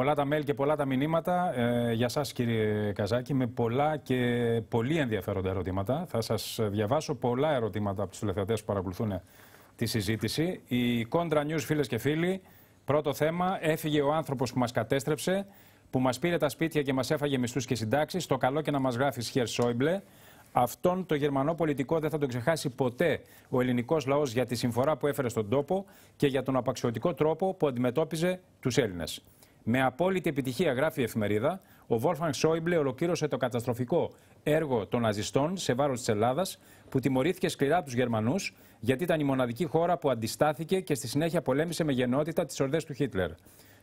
Πολλά τα mail και πολλά τα μηνύματα ε, για σας κύριε Καζάκη με πολλά και πολύ ενδιαφέροντα ερωτήματα. Θα σας διαβάσω πολλά ερωτήματα από τους τηλεθεατές που παρακολουθούν τη συζήτηση. Η Contra News φίλες και φίλοι, πρώτο θέμα, έφυγε ο άνθρωπος που μας κατέστρεψε, που μας πήρε τα σπίτια και μας έφαγε μισθούς και συντάξεις, το καλό και να μας γράφει Σχερ Σόιμπλε. Αυτόν το γερμανό πολιτικό δεν θα τον ξεχάσει ποτέ ο ελληνικός λαός για τη συμφορά που έφερε στον τόπο και για τον απαξιωτικό τρόπο που αντιμετώπιζε τους Έλληνες. Με απόλυτη επιτυχία, γράφει η εφημερίδα, ο Βόλφανγκ Σόιμπλε ολοκλήρωσε το καταστροφικό έργο των ναζιστών σε βάρος της Ελλάδας, που τιμωρήθηκε σκληρά από τους Γερμανούς, γιατί ήταν η μοναδική χώρα που αντιστάθηκε και στη συνέχεια πολέμησε με γενναιότητα τις ορδές του Χίτλερ.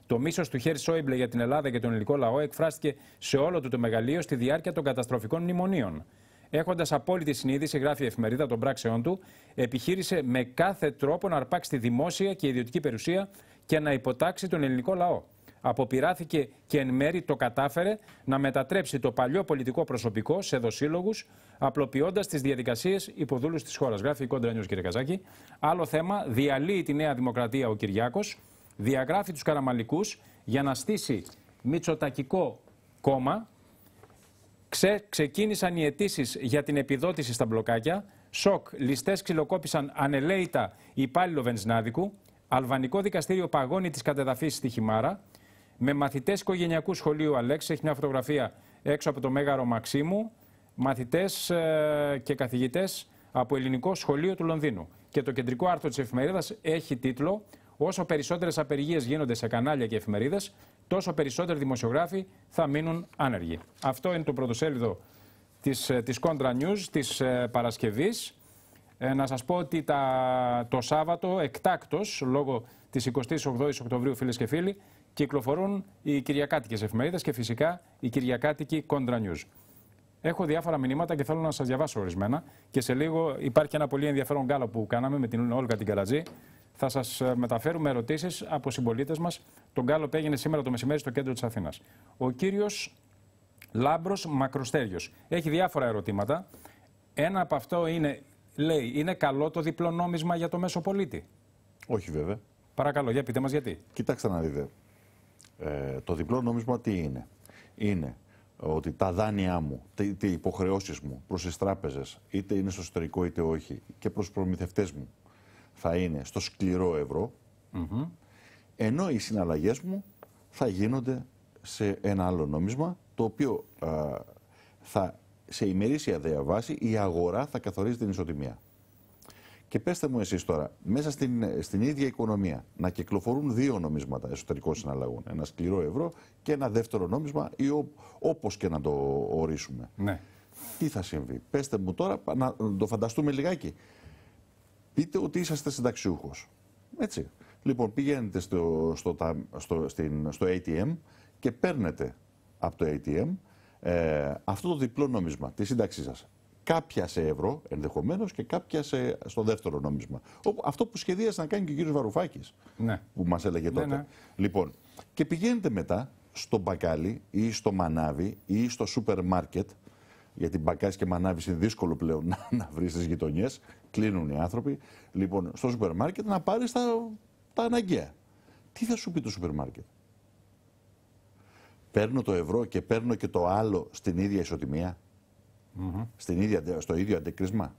Το μίσος του Χέρι Σόιμπλε για την Ελλάδα και τον ελληνικό λαό εκφράστηκε σε όλο του το μεγαλείο στη διάρκεια των καταστροφικών μνημονίων. Έχοντας απόλυτη συνείδηση, γράφει η εφημερίδα των πράξεών του, επιχείρησε με κάθε τρόπο να αρπάξει τη δημόσια και ιδιωτική περιουσία και να υποτάξει τον ελληνικό λαό αποπειράθηκε και εν μέρη το κατάφερε να μετατρέψει το παλιό πολιτικό προσωπικό σε δοσύλλογους, απλοποιώντας τις διαδικασίες υποδούλους της χώρας. Γράφει η Κόντρα Νιούς, κύριε Καζάκη. Άλλο θέμα, διαλύει τη Νέα Δημοκρατία ο Κυριάκος, διαγράφει τους Καραμαλικούς για να στήσει μητσοτακικό κόμμα. Ξε, ξεκίνησαν οι αιτήσεις για την επιδότηση στα μπλοκάκια. Σοκ, ληστές ξυλοκόπησαν ανελαίητα υπάλληλο Βενζνάδικου. Αλβανικό δικαστήριο παγώνει τις κατεδαφίσεις στη Χιμάρα με μαθητές οικογενειακού σχολείου Αλέξη. Έχει μια φωτογραφία έξω από το Μέγαρο Μαξίμου. Μαθητές ε, και καθηγητές από ελληνικό σχολείο του Λονδίνου. Και το κεντρικό άρθρο της εφημερίδας έχει τίτλο Όσο περισσότερες απεργίες γίνονται σε κανάλια και εφημερίδες, τόσο περισσότεροι δημοσιογράφοι θα μείνουν άνεργοι. Αυτό είναι το πρωτοσέλιδο της της Contra ε, News της ε, Παρασκευής. Ε, να σας πω ότι τα, το Σάββατο, εκτάκτος λόγω της 28 η Οκτωβρίου, φίλες και φίλοι, κυκλοφορούν οι κυριακάτικες εφημερίδες και φυσικά οι κυριακάτικοι Contra News. Έχω διάφορα μηνύματα και θέλω να σας διαβάσω ορισμένα. Και σε λίγο υπάρχει ένα πολύ ενδιαφέρον γκάλο που κάναμε με την Όλγα την Καρατζή. Θα σας ε, μεταφέρουμε ερωτήσεις από συμπολίτες μας. Τον γκάλο που έγινε σήμερα το μεσημέρι στο κέντρο της Αθήνας. Ο κύριος Λάμπρος Μακροστέριο έχει διάφορα ερωτήματα. Ένα από αυτό είναι, λέει, είναι καλό το διπλό νόμισμα για το μέσο πολίτη. Όχι βέβαια. Παρακαλώ, για πείτε μας γιατί. Κοιτάξτε να δείτε. Ε, το διπλό νόμισμα τι είναι. Είναι ότι τα δάνειά μου, οι υποχρεώσεις μου προς τις τράπεζες, είτε είναι στο εσωτερικό είτε όχι, και προς προμηθευτές μου, θα είναι στο σκληρό ενώ οι συναλλαγές μου θα γίνονται σε ένα άλλο νόμισμα, το οποίο ε, θα σε ημερήσια διαβάση η αγορά θα καθορίζει την ισοτιμία. Και πέστε μου εσείς τώρα, μέσα στην, στην ίδια οικονομία να κυκλοφορούν δύο νομίσματα εσωτερικών συναλλαγών. Ένα σκληρό ευρώ και ένα δεύτερο νόμισμα, ή όπως και να το ορίσουμε. Ναι. Τι θα συμβεί, πέστε μου τώρα, να το φανταστούμε λιγάκι. Πείτε ότι είσαστε συνταξιούχος. Έτσι. Λοιπόν, πηγαίνετε στο, στο, στο, στο ATM και παίρνετε από το ATM ε, αυτό το διπλό νόμισμα, τη σύνταξή σας κάποια σε ευρώ ενδεχομένως και κάποια σε, στο δεύτερο νόμισμα. Αυτό που σχεδίασε να κάνει και ο κύριος Βαρουφάκης, ναι. που μας έλεγε ναι, τότε. Ναι, Λοιπόν, και πηγαίνετε μετά στο μπακάλι ή στο μανάβι ή στο σούπερ μάρκετ. Γιατί μπακάλι και μανάβι είναι δύσκολο πλέον να, να βρεις στις γειτονιές. Κλείνουν οι άνθρωποι. Λοιπόν, στο σούπερ μάρκετ να πάρεις τα, τα αναγκαία. Τι θα σου πει το σούπερ μάρκετ. Παίρνω το ευρώ και παίρνω και το άλλο στην ίδια ισοτιμία στο ίδιο αντεκρισμά.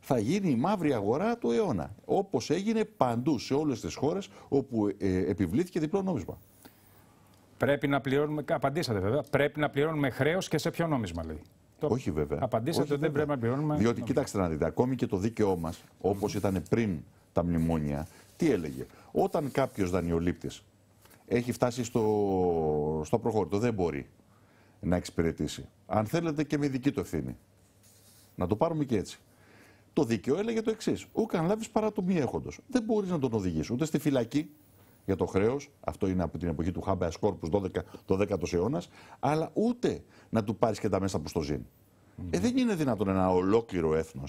Θα γίνει η μαύρη αγορά του αιώνα. Όπως έγινε παντού σε όλες τις χώρες όπου ε, επιβλήθηκε διπλό νόμισμα. Πρέπει να πληρώνουμε. Απαντήσατε βέβαια. Πρέπει να πληρώνουμε χρέος και σε ποιο νόμισμα λέει. Όχι βέβαια. Απαντήσατε ότι δεν πρέπει να πληρώνουμε. Διότι κοιτάξτε να δείτε, ακόμη και το δίκαιό μας, όπως ήταν πριν τα μνημόνια, τι έλεγε. Όταν κάποιος δανειολήπτης έχει φτάσει στο προχώρητο, δεν μπορεί να εξυπηρετήσει. Αν θέλετε και με δική του ευθύνη. Να το πάρουμε και έτσι. Το δίκαιο έλεγε το εξής. Ούτε αν λάβει παρά το μη έχοντος. Δεν μπορείς να τον οδηγήσεις ούτε στη φυλακή για το χρέος. Αυτό είναι από την εποχή του Χάμπεα Κόρπου 12, 10 ο αιώνας. Αλλά ούτε να του πάρεις και τα μέσα που στο ζήν. Ε, δεν είναι δυνατόν ένα ολόκληρο έθνος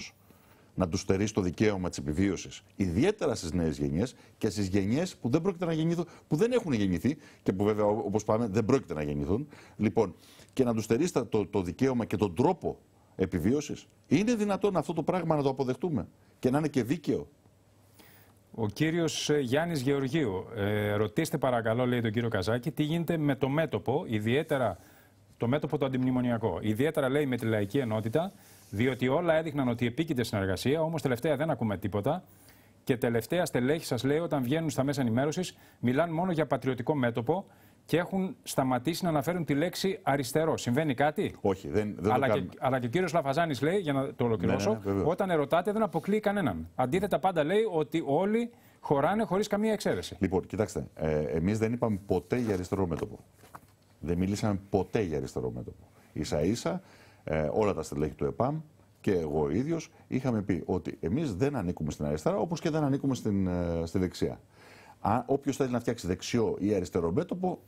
να του στερεί το δικαίωμα της επιβίωσης. Ιδιαίτερα στις νέες γενιές και στις γενιές που δεν πρόκειται να που δεν έχουν γεννηθεί και που βέβαια όπως πάμε δεν πρόκειται να γεννηθούν. Λοιπόν, και να τους στερεί το, το δικαίωμα και τον τρόπο επιβίωσης. Είναι δυνατόν αυτό το πράγμα να το αποδεχτούμε και να είναι και δίκαιο. Ο κύριος ε, Γιάννης Γεωργίου, ε, ρωτήστε παρακαλώ, λέει τον κύριο Καζάκη, τι γίνεται με το μέτωπο, ιδιαίτερα το μέτωπο το αντιμνημονιακό. Ιδιαίτερα λέει με τη λαϊκή ενότητα διότι όλα έδειχναν ότι επίκειται συνεργασία, όμως τελευταία δεν ακούμε τίποτα. Και τελευταία στελέχη, σας λέει όταν βγαίνουν στα μέσα ενημέρωσης, μιλάνε μόνο για πατριωτικό μέτωπο και έχουν σταματήσει να αναφέρουν τη λέξη αριστερό. Συμβαίνει κάτι. Όχι, δεν, δεν αλλά, το και, αλλά και ο κύριος Λαφαζάνης λέει, για να το ολοκληρώσω, ναι, ναι, όταν ερωτάτε δεν αποκλείει κανέναν. Αντίθετα, πάντα λέει ότι όλοι χωράνε χωρίς καμία εξαίρεση. Λοιπόν, κοιτάξτε, ε, εμείς δεν είπαμε ποτέ για αριστερό μέτωπο. Δεν μιλήσαμε ποτέ για αριστερό μέτωπο. σα ίσα ε, όλα τα στελέχη του ΕΠΑΜ και εγώ ίδιος είχαμε πει ότι εμείς δεν ανήκουμε στην αριστερά όπως και δεν ανήκουμε στην, ε, στη δεξιά. Όποιος θέλει να φτιάξει δεξιό ή αριστερό μέτωπο,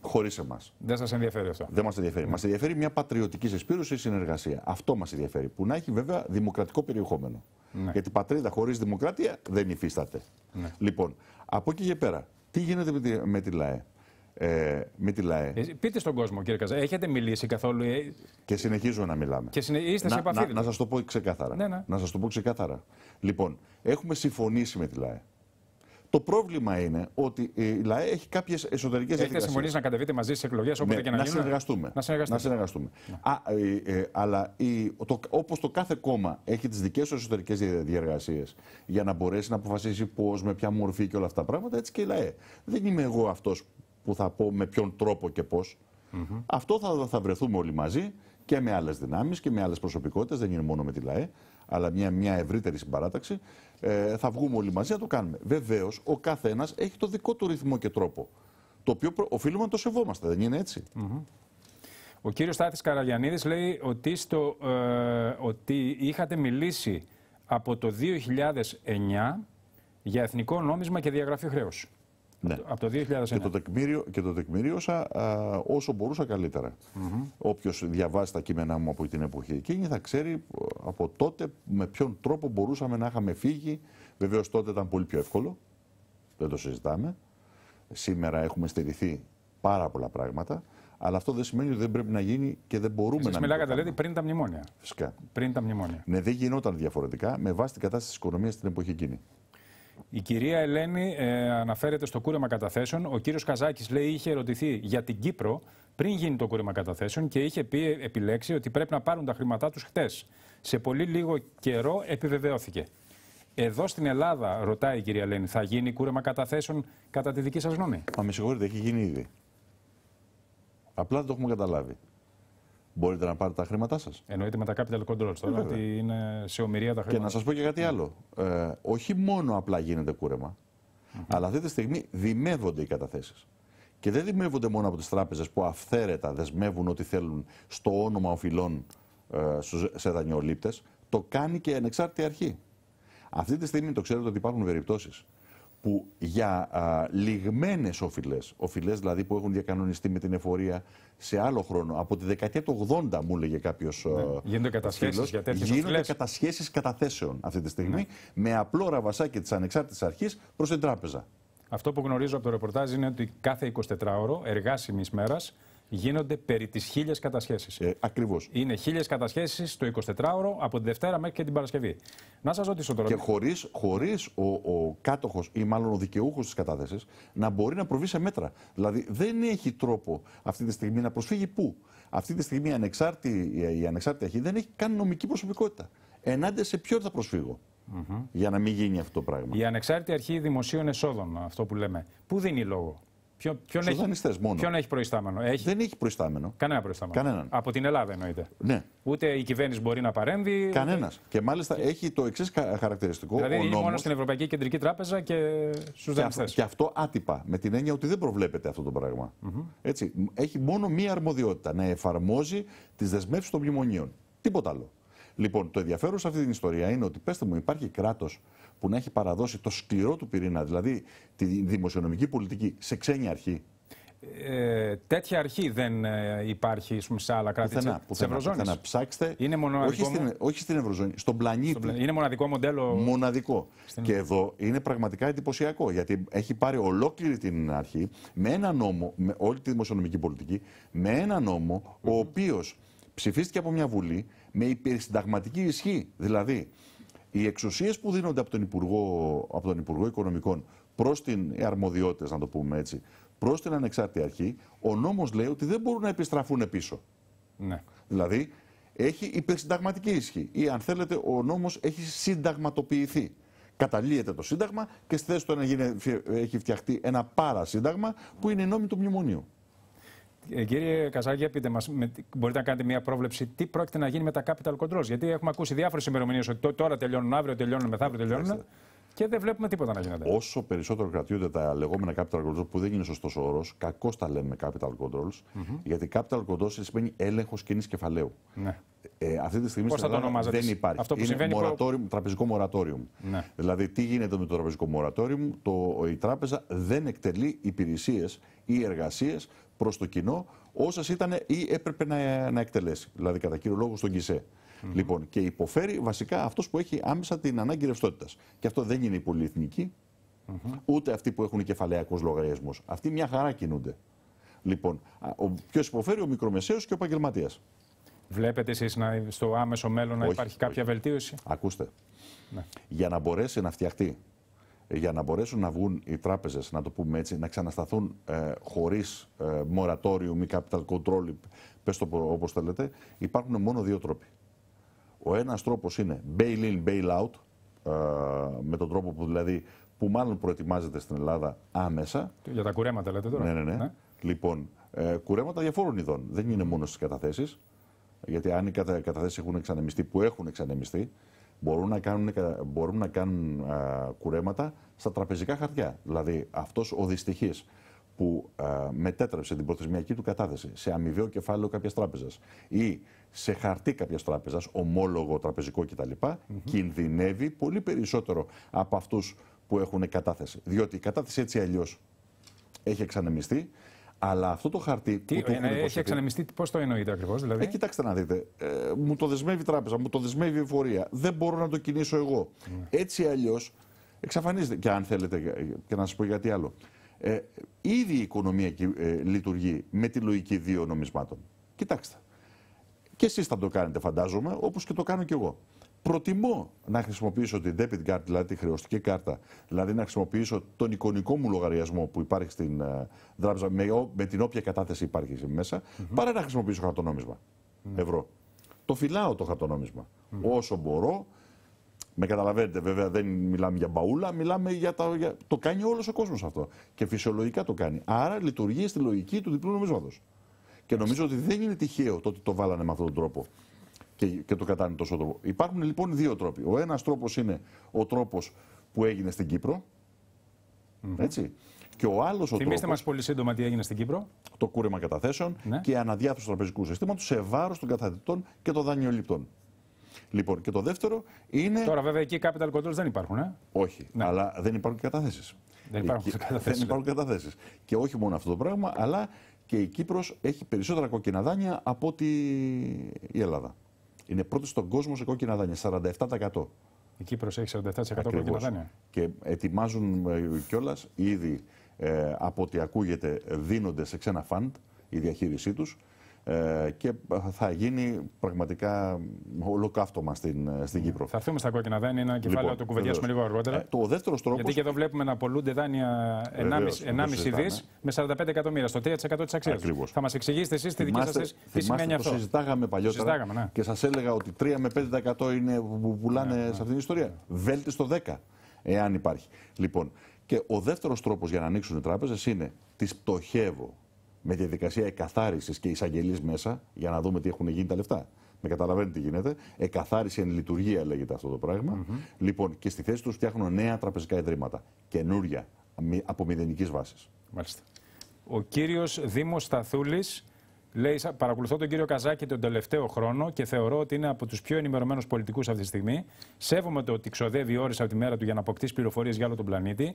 χωρίς εμάς. Δεν σας ενδιαφέρει αυτό. Δεν μας ενδιαφέρει. Μας ενδιαφέρει μια πατριωτική συσπήρωση ή συνεργασία. Αυτό μας ενδιαφέρει. Που να έχει βέβαια δημοκρατικό περιεχόμενο. Ναι. Γιατί πατρίδα χωρίς δημοκρατία δεν υφίσταται. Ναι. Λοιπόν, από εκεί και πέρα, τι γίνεται με τη, με τη ΛΑΕ. Ε, τη λαέ. Ε, πείτε στον κόσμο, κύριε Καζά, έχετε μιλήσει καθόλου. Ε? Και συνεχίζουμε να μιλάμε. Και συνε... είστε να, σε δηλαδή. σας το πω ξεκάθαρα. Ναι, ναι. Να σας το πω ξεκάθαρα. Λοιπόν, έχουμε συμφωνήσει με τη ΛΑΕ. Το πρόβλημα είναι ότι η ΛΑΕ έχει κάποιες εσωτερικές διαδικασίε. Έχετε συμφωνήσει να κατεβείτε μαζί στις εκλογές όποτε ναι, και να, να Συνεργαστούμε. Να συνεργαστούμε. Να ε, αλλά όπως το, κάθε κόμμα έχει τις δικές του εσωτερικές διεργασίες για να μπορέσει να αποφασίσει πώς με ποια μορφή και όλα αυτά τα πράγματα, έτσι και η ΛΑΕ. Δεν είμαι εγώ αυτός που θα πω με ποιον τρόπο και πώς. Αυτό θα, θα βρεθούμε όλοι μαζί και με άλλες δυνάμεις και με άλλες προσωπικότητες, δεν είναι μόνο με τη ΛΑΕ, αλλά μια, μια ευρύτερη συμπαράταξη. Ε, θα βγούμε όλοι μαζί να το κάνουμε. Βεβαίως, ο καθένας έχει το δικό του ρυθμό και τρόπο. Το οποίο οφείλουμε να το σεβόμαστε, δεν είναι έτσι. Ο κύριος Στάθης Καραγιανίδης λέει ότι, στο, ε, ότι είχατε μιλήσει από το 2009 για εθνικό νόμισμα και διαγραφή χρέους. Ναι. Από το 2009. Και το, τεκμήριο, και το τεκμηρίωσα όσο μπορούσα καλύτερα. Mm -hmm. Όποιο διαβάσει τα κείμενά μου από την εποχή εκείνη θα ξέρει από τότε με ποιον τρόπο μπορούσαμε να είχαμε φύγει. Βεβαίως τότε ήταν πολύ πιο εύκολο. Δεν το συζητάμε. Σήμερα έχουμε στηριχθεί πάρα πολλά πράγματα. Αλλά αυτό δεν σημαίνει ότι δεν πρέπει να γίνει και δεν μπορούμε Εσείς να. μιλάγατε, λέτε, πριν τα μνημόνια. Φυσικά. Πριν τα μνημόνια. Ναι, δεν γινόταν διαφορετικά με βάση την κατάσταση της οικονομίας στην εποχή εκείνη. Η κυρία Ελένη ε, αναφέρεται στο κούρεμα καταθέσεων. Ο κύριος Καζάκης λέει είχε ερωτηθεί για την Κύπρο πριν γίνει το κούρεμα καταθέσεων και είχε πει, επιλέξει ότι πρέπει να πάρουν τα χρήματά τους χτες. Σε πολύ λίγο καιρό επιβεβαιώθηκε. Εδώ στην Ελλάδα, ρωτάει η κυρία Ελένη, θα γίνει κούρεμα καταθέσεων κατά τη δική σας γνώμη. Μα με συγχωρείτε, έχει γίνει ήδη. Απλά δεν το έχουμε καταλάβει μπορείτε να πάρετε τα χρήματά σας. Εννοείται με τα capital controls τώρα, ε, ότι είναι σε ομοιρία τα χρήματα. Και να σας πω και κάτι ναι. άλλο. Ε, όχι μόνο απλά γίνεται κούρεμα, αλλά αυτή τη στιγμή δημεύονται οι καταθέσεις. Και δεν δημεύονται μόνο από τις τράπεζες που αυθαίρετα δεσμεύουν ό,τι θέλουν στο όνομα οφειλών ε, σε δανειολήπτες. Το κάνει και η ανεξάρτητη αρχή. Αυτή τη στιγμή το ξέρετε ότι υπάρχουν περιπτώσεις που για α, λιγμένες οφειλές, οφειλές δηλαδή που έχουν διακανονιστεί με την εφορία σε άλλο χρόνο, από τη δεκαετία του 80 μου έλεγε κάποιος ναι. Ε, γίνονται κατασχέσεις για κατασχέσεις καταθέσεων αυτή τη στιγμή ναι. με απλό ραβασάκι της ανεξάρτητης αρχής προς την τράπεζα. Αυτό που γνωρίζω από το ρεπορτάζ είναι ότι κάθε 24ωρο εργάσιμης μέρας γίνονται περί τι χίλιε κατασχέσεις. Ε, Ακριβώς. Είναι χίλιες κατασχέσεις το 24ωρο από τη Δευτέρα μέχρι και την Παρασκευή. Να σας ρωτήσω τώρα. Και χωρίς χωρίς ο, ο κάτοχος ή μάλλον ο δικαιούχος της κατάθεσης να μπορεί να προβεί σε μέτρα. Δηλαδή δεν έχει τρόπο αυτή τη στιγμή να προσφύγει πού. Αυτή τη στιγμή η ανεξάρτητη, η ανεξάρτητη αρχή δεν εχει τροπο αυτη τη στιγμη να προσφυγει που αυτη τη στιγμη η ανεξαρτητη αρχη δεν εχει καν νομική προσωπικότητα. Ενάντια σε ποιον θα προσφύγω. Mm Για να μην γίνει αυτό το πράγμα. Η ανεξάρτητη αρχή δημοσίων εσόδων, αυτό που λέμε, πού δίνει λόγο. Ποιο, ποιον, στους έχει, δανειστές μόνο. ποιον έχει προϊστάμενο. Έχει. Δεν έχει προϊστάμενο. Κανένα προϊστάμενο. Κανέναν. Από την Ελλάδα εννοείται. Ναι. Ούτε η κυβέρνηση μπορεί να παρέμβει. Κανένα. Ούτε... Και μάλιστα και... έχει το εξής χαρακτηριστικό. Δηλαδή νόμος... είναι μόνο στην Ευρωπαϊκή Κεντρική Τράπεζα και στου δανειστέ. Και αυτό άτυπα. Με την έννοια ότι δεν προβλέπεται αυτό το πραγμα mm -hmm. Έτσι, έχει μόνο μία αρμοδιότητα. Να εφαρμόζει τις δεσμεύσεις των μνημονίων. Τίποτα άλλο. Λοιπόν, το ενδιαφέρον σε αυτή την ιστορία είναι ότι πετε μου, υπάρχει κράτος που να έχει παραδώσει το σκληρό του πυρήνα, δηλαδή τη δημοσιονομική πολιτική, σε ξένη αρχή. Ε, τέτοια αρχή δεν ε, υπάρχει πούμε, σε άλλα κράτη πουθενά, της Ευρωζώνης. ψάξτε, είναι μοναδικό, όχι, στην, όχι στην Ευρωζώνη, στον πλανήτη. είναι μοναδικό μοντέλο. Μοναδικό. Και εδώ είναι πραγματικά εντυπωσιακό, γιατί έχει πάρει ολόκληρη την αρχή, με ένα νόμο, με όλη τη δημοσιονομική πολιτική, με ένα νόμο, ο οποίος ψηφίστηκε από μια Βουλή με υπερσυνταγματική ισχύ. Δηλαδή, οι εξουσίες που δίνονται από τον Υπουργό, από τον Υπουργό Οικονομικών προς την αρμοδιότητα, να το πούμε έτσι, προς την ανεξάρτητη αρχή, ο νόμος λέει ότι δεν μπορούν να επιστραφούν πίσω. Ναι. Δηλαδή, έχει υπερσυνταγματική ισχύ. Ή αν θέλετε, ο νόμος έχει συνταγματοποιηθεί. Καταλύεται το Σύνταγμα και στη θέση του έχει φτιαχτεί ένα παρασύνταγμα που είναι η νόμη του Μνημονίου. Ε, κύριε Καζάκη, πείτε μας, μπορείτε να κάνετε μια πρόβλεψη τι πρόκειται να γίνει με τα capital controls. Γιατί έχουμε ακούσει διάφορες ημερομηνίες ότι τώρα τελειώνουν, αύριο τελειώνουν, μεθαύριο ναι, τελειώνουν. Και δεν βλέπουμε τίποτα να γίνεται. Όσο περισσότερο κρατιούνται τα λεγόμενα capital controls, που δεν είναι σωστός όρος, κακώς τα λέμε capital controls, γιατί capital controls σημαίνει έλεγχος κοινή κεφαλαίου. Ναι. Ε, αυτή τη στιγμή στην δεν υπάρχει. Αυτό που είναι συμβαίνει τραπεζικό μορατόριο. Δηλαδή, τι γίνεται με το τραπεζικό moratorium, το, η τράπεζα δεν εκτελεί υπηρεσίες ή εργασίες προς το κοινό όσα ήταν ή έπρεπε να, να εκτελέσει. Δηλαδή, κατά κύριο λόγο, στον ΚΙΣΕ. Mm -hmm. Λοιπόν, και υποφέρει βασικά αυτός που έχει άμεσα την ανάγκη ρευστότητας. Και αυτό δεν είναι η πολυεθνική, ούτε αυτοί που έχουν κεφαλαίακο λογαριασμο Αυτοί μια χαρά κινούνται. Λοιπόν, ποιος υποφέρει, ο μικρομεσαίος και ο επαγγελματίας. Βλέπετε εσείς στο άμεσο μέλλον να υπάρχει κάποια βελτίωση. Ακούστε. Ναι. Για να μπορέσει να φτιαχτεί για να μπορέσουν να βγουν οι τράπεζες, να το πούμε έτσι, να ξανασταθούν ε, χωρίς ε, moratorium ή capital control, πες το όπως θέλετε, υπάρχουν μόνο δύο τρόποι. Ο ένας τρόπος είναι bail-in, bail-out, ε, με τον τρόπο που δηλαδή που μάλλον προετοιμάζεται στην Ελλάδα άμεσα. Για τα κουρέματα λέτε τώρα. Ναι, ναι, ναι. ναι. Λοιπόν, ε, κουρέματα διαφόρων ειδών. Δεν είναι μόνο στις καταθέσεις. Γιατί αν οι καταθέσεις έχουν εξανεμιστεί που έχουν εξανεμιστεί, μπορούν να κάνουν, μπορούν να κάνουν κουρέματα στα τραπεζικά χαρτιά. Δηλαδή αυτός ο δυστυχής που μετέτρεψε την προθεσμιακή του κατάθεση σε αμοιβαίο κεφάλαιο κάποιας τράπεζας ή σε χαρτί κάποιας τράπεζας, ομόλογο τραπεζικό κτλ., mm -hmm. κινδυνεύει πολύ περισσότερο από αυτούς που έχουν κατάθεση. Διότι η κατάθεση έτσι αλλιώς έχει εξανεμιστεί. Αλλά αυτό το χαρτί. Τι, που του έχουν έχει εξανεμιστεί, πώς το εννοείται ακριβώς. Δηλαδή. Ε, κοιτάξτε να δείτε. Ε, μου το δεσμεύει η τράπεζα, μου το δεσμεύει η εφορία. Δεν μπορώ να το κινήσω εγώ. Ναι. Έτσι αλλιώς εξαφανίζεται. Και αν θέλετε, και να σας πω γιατί άλλο. Ε, ήδη η οικονομία ε, λειτουργεί με τη λογική δύο νομισμάτων. Κοιτάξτε. Και εσείς θα το κάνετε, φαντάζομαι, όπως και το κάνω κι εγώ προτιμώ να χρησιμοποιήσω την debit card, δηλαδή τη χρεωστική κάρτα, δηλαδή να χρησιμοποιήσω τον εικονικό μου λογαριασμό που υπάρχει στην τράπεζα, ε, με, με την όποια κατάθεση υπάρχει μέσα, mm παρά να χρησιμοποιήσω χαρτονόμισμα mm ευρώ. Το φυλάω το χαρτονόμισμα όσο μπορώ. Με καταλαβαίνετε, βέβαια, δεν μιλάμε για μπαούλα, μιλάμε για τα. Για... Το κάνει όλος ο κόσμος αυτό. Και φυσιολογικά το κάνει. Άρα λειτουργεί στη λογική του διπλού νομίσματος. Και νομίζω ότι δεν είναι τυχαίο το ότι το βάλανε με αυτόν τον τρόπο και, και το κατάλληλο τόσο τρόπο. Υπάρχουν λοιπόν δύο τρόποι. Ο ένας τρόπος είναι ο τρόπος που έγινε στην Κύπρο, mm -hmm. έτσι. Και ο άλλος ο Θυμήστε μας πολύ σύντομα τι έγινε στην Κύπρο. Το κούρεμα καταθέσεων ναι. και αναδιάθρωση του τραπεζικού συστήματος σε βάρος των καθαριτών και των δανειοληπτών. Λοιπόν, και το δεύτερο είναι. Τώρα, βέβαια, εκεί capital controls δεν υπάρχουν, ε? Όχι, ναι. αλλά δεν υπάρχουν καταθέσεις. Δεν υπάρχουν καταθέσεις. Δεν υπάρχουν καταθέσεις. Και όχι μόνο αυτό το πράγμα, αλλά και η Κύπρος έχει περισσότερα κόκκινα δάνεια από ότι η Ελλάδα είναι πρώτη στον κόσμο σε κόκκινα δάνεια, 47%. Η Κύπρο έχει 47% Ακριβώς. κόκκινα δάνεια. Και ετοιμάζουν ε, κιόλας ήδη ε, από ό,τι ακούγεται δίνονται σε ξένα φαντ η διαχείρισή τους. Ε, και θα γίνει πραγματικά ολοκαύτωμα στην, ε, στην ναι. Κύπρο. Θα έρθουμε στα κόκκινα δάνεια, ένα κεφάλαιο λοιπόν, το κουβεντιάσουμε λίγο αργότερα. Ε, το δεύτερο τρόπο. Γιατί και εδώ βλέπουμε να απολούνται δάνεια 1,5 δι με 45 εκατομμύρια, στο 3% της αξίας. Θα μας εξηγήσετε εσείς τη δική σας τι σημαίνει αυτό. Το συζητάγαμε παλιότερα ναι. και σας έλεγα ότι 3 με 5% είναι που πουλάνε ναι, σε αυτήν την ιστορία. Βέλτιστο 10, εάν υπάρχει. Λοιπόν, και ο δεύτερος τρόπος για να ανοίξουν οι τράπεζες είναι τις πτωχεύω με διαδικασία εκαθάρισης και εισαγγελή μέσα, για να δούμε τι έχουν γίνει τα λεφτά. Με καταλαβαίνετε τι γίνεται. Εκαθάριση εν λειτουργία λέγεται αυτό το πραγμα mm Λοιπόν, και στη θέση τους φτιάχνουν νέα τραπεζικά ιδρύματα. Καινούρια, από μηδενικής βάσης. Μάλιστα. Ο κύριος Δήμος Σταθούλης λέει: Παρακολουθώ τον κύριο Καζάκη τον τελευταίο χρόνο και θεωρώ ότι είναι από τους πιο ενημερωμένους πολιτικούς αυτή τη στιγμή. Σέβομαι το ότι ξοδεύει ώρες από τη μέρα του για να αποκτήσει πληροφορίες για όλο τον πλανήτη.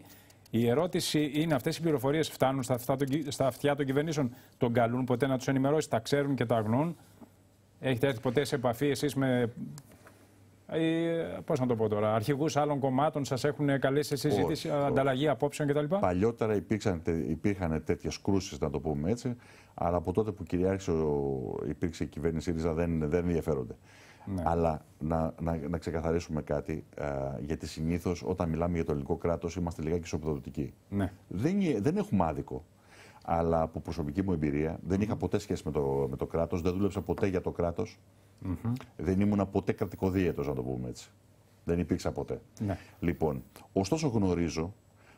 Η ερώτηση είναι αυτές οι πληροφορίες φτάνουν στα, στα αυτιά των κυβερνήσεων. Τον καλούν ποτέ να τους ενημερώσει, τα ξέρουν και τα αγνούν. Έχετε έρθει ποτέ σε επαφή εσείς με. Ε, πώς να το πω τώρα, αρχηγούς άλλων κομμάτων σας έχουν καλέσει σε συζήτηση, όχι, ανταλλαγή όχι. απόψεων κτλ. Παλιότερα υπήρχαν τέτοιες κρούσεις, να το πούμε έτσι, αλλά από τότε που κυριάρχησε υπήρξε η κυβέρνηση ΡΙΖΑ δεν, δεν ενδιαφέρονται. Ναι. Αλλά να, να, να ξεκαθαρίσουμε κάτι, ε, γιατί συνήθως όταν μιλάμε για το ελληνικό κράτος είμαστε λιγάκι ισοπεδωτικοί. Ναι. Δεν, δεν έχουμε άδικο. Αλλά από προσωπική μου εμπειρία δεν είχα ποτέ σχέση με το, με το κράτος, δεν δούλεψα ποτέ για το κράτος. Mm-hmm. Δεν ήμουνα ποτέ κρατικοδίαιτος, να το πούμε έτσι. Δεν υπήρξα ποτέ. Ναι. Λοιπόν, ωστόσο γνωρίζω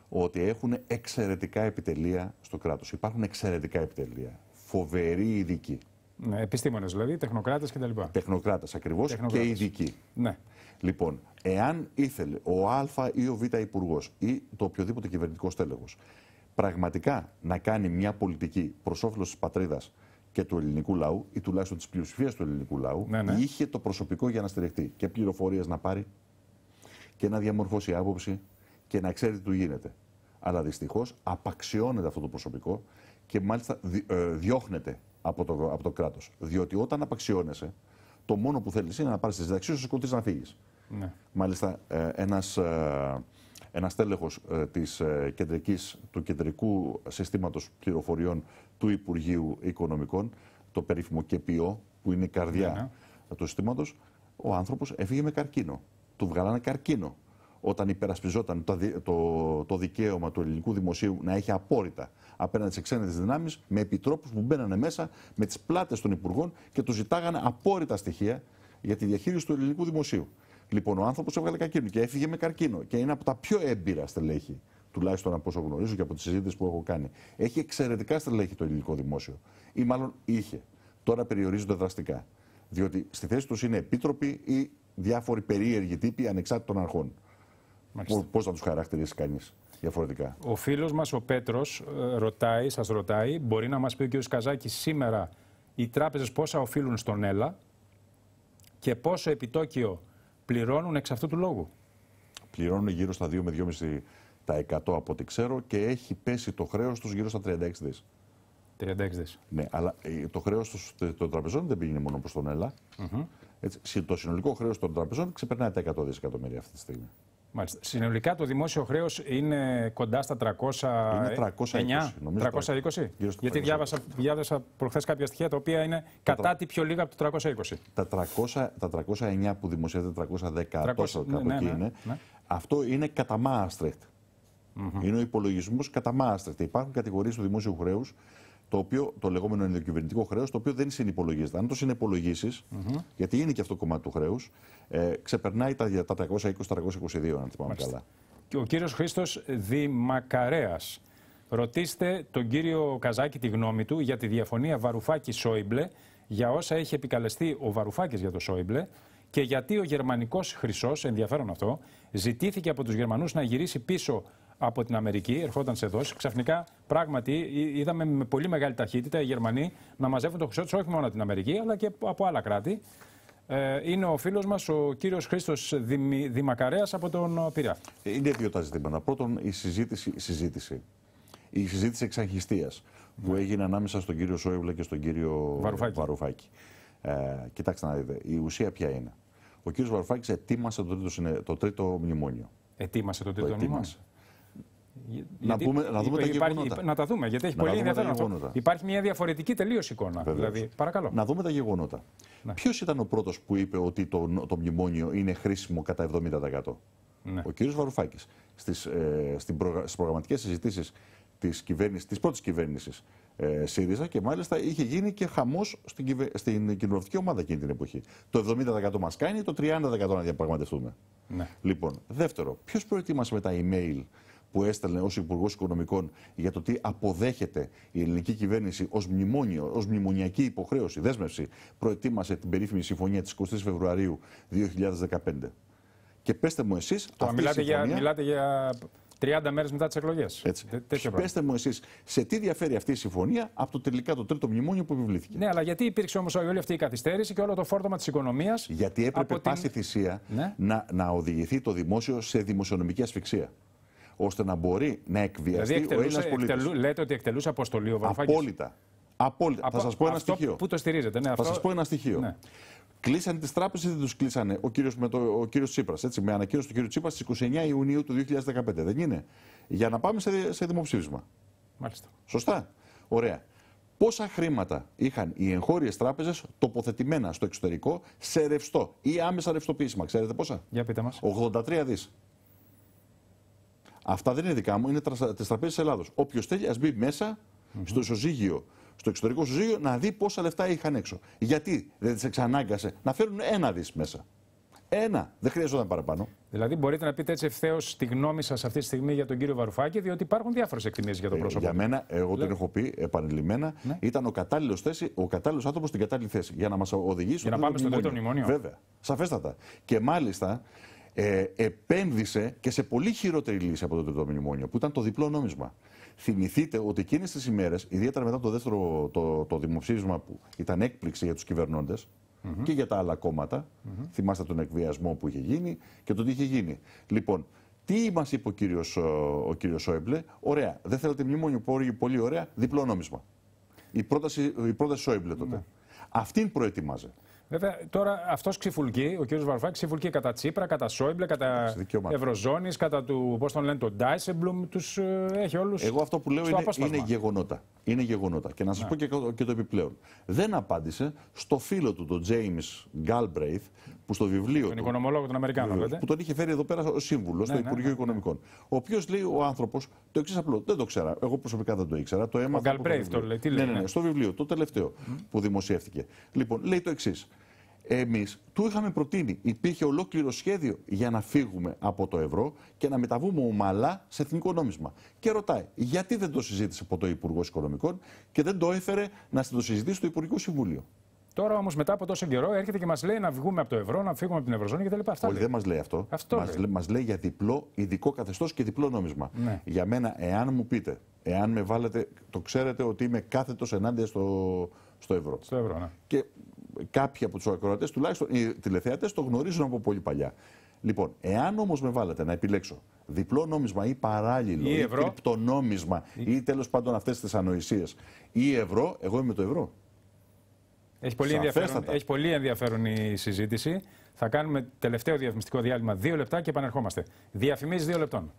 ότι έχουν εξαιρετικά επιτελεία στο κράτος. Υπάρχουν εξαιρετικά επιτελεία. Φοβεροί ειδικοί. Ναι, επιστήμονες δηλαδή, τεχνοκράτες κτλ. Τεχνοκράτες ακριβώς και ειδικοί. Ναι. Λοιπόν, εάν ήθελε ο Α ή ο Β υπουργός ή το οποιοδήποτε κυβερνητικό στέλεχος πραγματικά να κάνει μια πολιτική προς όφελος της πατρίδας και του ελληνικού λαού ή τουλάχιστον της πλειοψηφίας του ελληνικού λαού, ναι, ναι, είχε το προσωπικό για να στηριχτεί και πληροφορίες να πάρει και να διαμορφώσει άποψη και να ξέρει τι του γίνεται. Αλλά δυστυχώς απαξιώνεται αυτό το προσωπικό και μάλιστα ε, διώχνεται από το, από το κράτος. Διότι όταν απαξιώνεσαι, το μόνο που θέλεις είναι να πάρεις τις συνταξή σου, σκοτή να φύγεις. Ναι. Μάλιστα, ε, ένας ε, ένας τέλεχος της κεντρικής, του κεντρικού συστήματος πληροφοριών του Υπουργείου Οικονομικών, το περίφημο ΚΕΠΙΟ, που είναι η καρδιά ναι, ναι. του συστήματος, ο άνθρωπος έφυγε με καρκίνο. Του βγάλανε καρκίνο όταν υπερασπιζόταν το, το, το δικαίωμα του ελληνικού δημοσίου να έχει απόρριτα απέναντι σε ξένες δυνάμεις, με επιτρόπους που μπαίνανε μέσα με τις πλάτες των υπουργών και τους ζητάγανε απόρριτα στοιχεία για τη διαχείριση του ελληνικού δημοσίου. Λοιπόν, ο άνθρωπος έβγαλε καρκίνο και έφυγε με καρκίνο και είναι από τα πιο έμπειρα στελέχη τουλάχιστον από όσο γνωρίζω και από τις συζήτηση που έχω κάνει. Έχει εξαιρετικά στελέχη το ελληνικό δημόσιο. Ή μάλλον είχε. Τώρα περιορίζονται δραστικά. Διότι στη θέση τους είναι επίτροποι ή διάφοροι περίεργοι τύποι ανεξάρτητων αρχών. Πώ θα τους χαρακτηρίσει κανείς διαφορετικά. Ο φίλος μας ο Πέτρος ε, ρωτάει, σας ρωτάει, μπορεί να μας πει ο κ. Καζάκης σήμερα οι τράπεζες πόσα οφείλουν στον ΕΛΑ και πόσο επιτόκιο πληρώνουν εξ αυτού του λόγου. Πληρώνουν γύρω στα 2 με 2,5 τα 100 από ό,τι ξέρω και έχει πέσει το χρέος τους γύρω στα 36 δις. 36 δις. Ναι, αλλά ε, το χρέος των τραπεζών δεν πήγαινε μόνο προς τον ΕΛΑ. το συνολικό χρέος των τραπεζών ξεπερνάει τα 100 δισεκατομμύρια αυτή τη στιγμή. Μάλιστα. Συνολικά το δημόσιο χρέος είναι κοντά στα 300... είναι 320. 320. Γιατί διάβασα, διάβασα προχθές κάποια στοιχεία τα οποία είναι κατά τη πιο λίγα από το 320. Τα, 300, τα 309 που δημοσιεύεται, 310 300, τόσο κάπου ναι, ναι, είναι. Ναι, αυτό είναι κατά μάστρεχτ. Είναι ο υπολογισμός κατά μάστρεχτ. Υπάρχουν κατηγορίες του δημόσιου χρέους το, οποίο, το λεγόμενο ενδοκυβερνητικό χρέος, το οποίο δεν συνυπολογίζεται. Αν το συνυπολογίσει, γιατί είναι και αυτό κομμάτι του χρέους, ε, ξεπερνάει τα, τα 320-322, αν θυμάμαι καλά. Και ο κύριος Χρήστος Δημακαρέας. Ρωτήστε τον κύριο Καζάκη τη γνώμη του για τη διαφωνία Βαρουφάκη-Σόιμπλε, για όσα έχει επικαλεστεί ο Βαρουφάκης για το Σόιμπλε και γιατί ο γερμανικός χρυσός, ενδιαφέρον αυτό, ζητήθηκε από τους Γερμανούς να γυρίσει πίσω από την Αμερική, ερχόταν σε δόση, ξαφνικά Πράγματι, είδαμε με πολύ μεγάλη ταχύτητα οι Γερμανοί να μαζεύουν το χρυσό τους όχι μόνο από την Αμερική, αλλά και από άλλα κράτη. Ε, είναι ο φίλος μας, ο κύριος Χρήστος Δημακαρέας από τον ε, Πειραιά. Είναι δύο τα ζητήματα. Πρώτον, η συζήτηση. συζήτηση. Η συζήτηση εξαγχιστίας που ναι. έγινε ανάμεσα στον κύριο Σόιβλε και στον κύριο Βαρουφάκη. Βαρουφάκη. Ε, κοιτάξτε να δείτε, η ουσία ποια είναι. Ο κύριος Βαρουφάκης ετοίμασε το τρίτο, το τρίτο μνημόνιο. Ετοίμασε το τρίτο μνημόνιο. Να, πούμε, να δούμε τα υπάρχει, Να τα δούμε, γιατί έχει να πολύ ενδιαφέρον Υπάρχει μια διαφορετική τελείως εικόνα. Δηλαδή, παρακαλώ. Να δούμε τα γεγονότα. Ναι. Ποιος ήταν ο πρώτος που είπε ότι το, το μνημόνιο είναι χρήσιμο κατά 70%. Ναι. Ο κ. Βαρουφάκης. Στις ε, προγρα, προγραμματικές συζητήσεις της της πρώτης κυβέρνησης ε, ΣΥΡΙΖΑ και μάλιστα είχε γίνει και χαμός στην, κυβε... στην κοινοβουλευτική ομάδα εκείνη την εποχή. Το 70% μας κάνει, το 30% να διαπραγματευτούμε. Ναι. Λοιπόν, δεύτερο, ποιος προετοίμασε με τα email που έστελνε ως Υπουργός Οικονομικών για το τι αποδέχεται η ελληνική κυβέρνηση ως μνημόνιο, ως μνημονιακή υποχρέωση, δέσμευση, προετοίμασε την περίφημη συμφωνία της 20 Φεβρουαρίου 2015. Και πέστε μου εσείς. Μιλάτε, για, μιλάτε για 30 μέρες μετά τις εκλογές. Πετε μου εσείς, σε τι διαφέρει αυτή η συμφωνία από το τελικά το τρίτο μνημόνιο που επιβλήθηκε. Ναι, αλλά γιατί υπήρξε όμως όλη αυτή η καθυστέρηση και όλο το φόρτωμα της οικονομίας. Γιατί έπρεπε πάση την... θυσία ναι. να, να οδηγηθεί το δημόσιο σε δημοσιονομική ασφυξία ώστε να μπορεί να εκβιαστεί δηλαδή, ο Έλληνας πολίτης. λέτε ότι εκτελούσε αποστολή ο Βαρουφάκης. Απόλυτα. Απόλυτα. Από, θα σας πω ένα στοιχείο. Πού το στηρίζετε, ναι, αυτό... Θα σας πω ένα στοιχείο. Ναι. Κλείσανε τις τράπεζες ή δεν τους κλείσανε ο κύριος ο Τσίπρα. Με ανακοίνωση του κύριου Τσίπρας στις 29 Ιουνίου του 2015. Δεν είναι. Για να πάμε σε, σε δημοψήφισμα. Μάλιστα. Σωστά. Ωραία. Πόσα χρήματα είχαν οι εγχώριες τράπεζες τοποθετημένα στο εξωτερικό σε ρευστό ή άμεσα ρευστοποιήσιμα. Ξέρετε πόσα. Για πείτε μας. 83 δις. Αυτά δεν είναι δικά μου, είναι τη Τραπέζη Ελλάδος. Όποιος θέλει, ας μπει μέσα στο ισοζύγιο, στο εξωτερικό ισοζύγιο, να δει πόσα λεφτά είχαν έξω. Γιατί δεν τις εξανάγκασε να φέρουν ένα δις μέσα. Ένα. Δεν χρειαζόταν παραπάνω. Δηλαδή, μπορείτε να πείτε έτσι ευθέως τη γνώμη σας αυτή τη στιγμή για τον κύριο Βαρουφάκη, διότι υπάρχουν διάφορες εκτιμήσεις για τον ε, πρόσωπο. για μένα, εγώ τον έχω πει επανειλημμένα, ναι. ήταν ο κατάλληλος ο άνθρωπος στην κατάλληλη θέση για να μας οδηγήσει. Για να πάμε τρίτο μνημόνιο. Βέβαια. Σαφέστατα. Και μάλιστα ε, επένδυσε και σε πολύ χειρότερη λύση από το τρίτο μνημόνιο, που ήταν το διπλό νόμισμα. Θυμηθείτε ότι εκείνες τις ημέρες, ιδιαίτερα μετά το δεύτερο το, το δημοψήφισμα που ήταν έκπληξη για τους κυβερνώντες και για τα άλλα κόμματα, θυμάστε τον εκβιασμό που είχε γίνει και το τι είχε γίνει. Λοιπόν, τι μας είπε ο κύριος ο κύριος Σόιμπλε, Ωραία, δεν θέλετε μνημόνιο, πολύ ωραία, διπλό νόμισμα. Η πρόταση, η πρόταση Σόιμπλε τότε. Mm -hmm. Αυτήν προετοιμάζε. Βέβαια, τώρα αυτός ξυφουλκεί, ο κ. Βαρουφάκης ξυφουλκεί κατά Τσίπρα, κατά Σόιμπλε, κατά Ευρωζώνης, κατά του, πώς τον λένε, τον Ντάισεμπλουμ. Τους ε, έχει όλους. Εγώ αυτό που λέω είναι, είναι γεγονότα. Είναι γεγονότα. Και να σας ναι. πω και, και το επιπλέον. Δεν απάντησε στο φίλο του, τον Τζέιμ Γκάλμπρέιθ, που στο βιβλίο. Τον οικονομολόγο των Αμερικάνων, βέβαια. Που τον είχε φέρει εδώ πέρα ως σύμβουλος ναι, στο ναι, Υπουργείο ναι, ναι. Οικονομικών. Ο οποίος λέει ο άνθρωπος το εξής απλό. Δεν το ξέρα. Εγώ προσωπικά δεν το ήξερα. Το έμαθα. Ο Γκάλμπρέιθ το λέει. Ναι, ναι, στο βιβλίο, το τελευταίο που δημοσιεύτηκε. Λοιπόν, λέει το εξής. Εμείς του είχαμε προτείνει. Υπήρχε ολόκληρο σχέδιο για να φύγουμε από το ευρώ και να μεταβούμε ομαλά σε εθνικό νόμισμα. Και ρωτάει, γιατί δεν το συζήτησε από το Υπουργός Οικονομικών και δεν το έφερε να το συζητήσει στο Υπουργικό Συμβούλιο. Τώρα όμως μετά από τόσο καιρό έρχεται και μας λέει να βγούμε από το ευρώ, να φύγουμε από την Ευρωζώνη κτλ. Αυτά Όχι, δεν μας λέει αυτό. αυτό μας λέει. λέει για διπλό ειδικό καθεστώς και διπλό νόμισμα. Ναι. Για μένα, εάν μου πείτε, εάν με βάλετε, το ξέρετε ότι είμαι κάθετος ενάντια στο, στο ευρώ. Στο ευρώ, ναι κάποιοι από τους ακροατές, τουλάχιστον οι τηλεθεατές, το γνωρίζουν από πολύ παλιά. Λοιπόν, εάν όμως με βάλετε να επιλέξω διπλό νόμισμα ή παράλληλο ή, ή κρυπτονόμισμα ή, ή τέλος πάντων αυτές τις ανοησίες ή ευρώ, εγώ είμαι το ευρώ. Έχει πολύ, ενδιαφέρον, έχει πολύ ενδιαφέρον η παραλληλο η η κρυπτονομισμα η η τελο παντων αυτε τι ανοησιε η ευρω εγω ειμαι το ευρω εχει πολυ ενδιαφερον η συζητηση Θα κάνουμε τελευταίο διαφημιστικό διάλειμμα δύο λεπτά και επανερχόμαστε. Διαφημίζεις δύο λεπτών.